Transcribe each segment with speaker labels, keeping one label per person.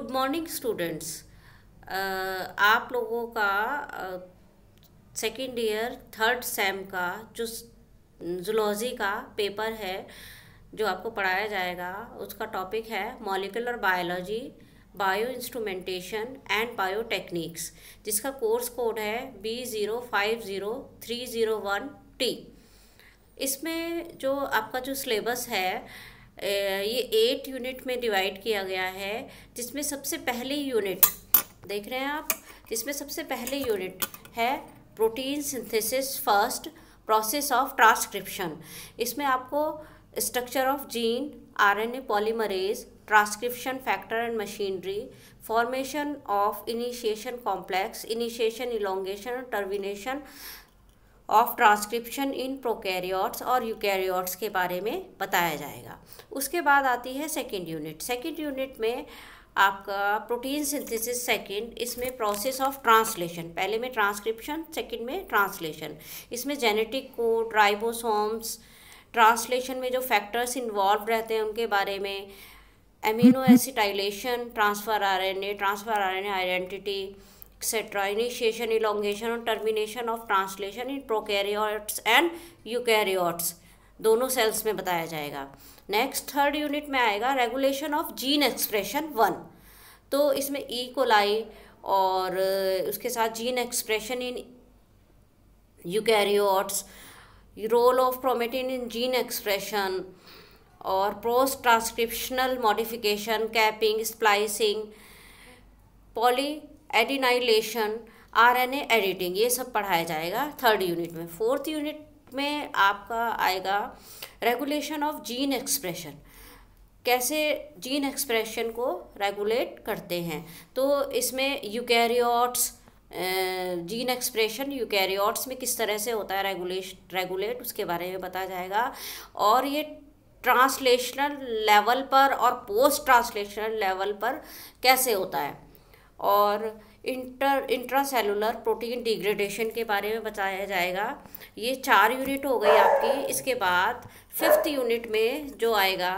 Speaker 1: good morning students आप लोगों का सेकेंड ईयर थर्ड सेम का जो जुलॉजी का पेपर है जो आपको पढ़ाया जाएगा उसका टॉपिक है molecular biology bio instrumentation and bio techniques जिसका कोर्स कोड है B zero five zero three zero one T इसमें जो आपका जो सिलेबस है ये एट यूनिट में डिवाइड किया गया है जिसमें सबसे पहले यूनिट देख रहे हैं आप जिसमें सबसे पहले यूनिट है protein synthesis first process of transcription इसमें आपको structure of gene RNA polymerase transcription factor and machinery formation of initiation complex initiation elongation termination of transcription in prokaryotes और यूकैरियोट्स के बारे में बताया जाएगा उसके बाद आती है सेकेंड यूनिट सेकेंड यूनिट में आपका प्रोटीन सिंथेसिस सेकंड इसमें प्रोसेस ऑफ ट्रांसलेशन पहले में ट्रांसक्रिप्शन सेकंड में ट्रांसलेशन इसमें जेनेटिक कोड राइबोसोम्स ट्रांसलेशन में जो फैक्टर्स इन्वॉल्व रहते हैं उनके बारे में amino acetylation transfer RNA transfer RNA identity etcetera initiation elongation और termination of translation in prokaryotes and eukaryotes दोनों सेल्स में बताया जाएगा नेक्स्ट थर्ड यूनिट में आएगा regulation of gene expression one तो इसमें ई e कोलाई और उसके साथ gene expression in eukaryotes role of chromatin in gene expression और post transcriptional modification capping splicing poly adenylation RNA editing ये सब पढ़ाया जाएगा थर्ड यूनिट में फोर्थ यूनिट में आपका आएगा रेगुलेशन ऑफ जीन एक्सप्रेशन कैसे जीन एक्सप्रेशन को रेगुलेट करते हैं तो इसमें यूकैरियोट्स जीन एक्सप्रेशन यूकैरियोट्स में किस तरह से होता है रेगुलेश रेगुलेट उसके बारे में बताया जाएगा और ये ट्रांसलेशनल लेवल पर और पोस्ट ट्रांसलेशनल लेवल पर कैसे होता है और इंटर इंट्रासेलुलर प्रोटीन डिग्रेडेशन के बारे में बताया जाएगा ये चार यूनिट हो गई आपकी इसके बाद फिफ्थ यूनिट में जो आएगा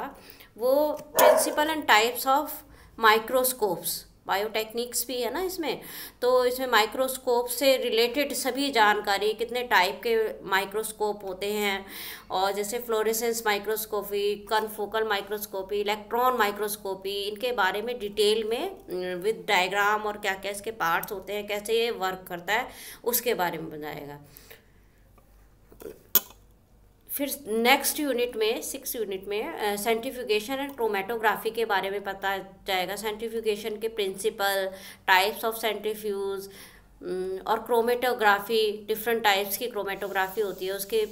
Speaker 1: वो principle and types of microscopes biotechniques भी है ना इसमें तो इसमें माइक्रोस्कोप से रिलेटेड सभी जानकारी कितने टाइप के माइक्रोस्कोप होते हैं और जैसे fluorescence microscopy confocal microscopy electron microscopy इनके बारे में डिटेल में विद डायग्राम और क्या क्या इसके पार्ट्स होते हैं कैसे ये वर्क करता है उसके बारे में बताएगा फिर नेक्स्ट यूनिट में सिक्स यूनिट में साइंटिफिकेशन एंड क्रोमेटोग्राफी के बारे में पता जाएगा साइंटिफिकेशन के प्रिंसिपल टाइप्स ऑफ साइंटिफ्यूज और क्रोमेटोग्राफी डिफरेंट टाइप्स की क्रोमेटोग्राफी होती है उसके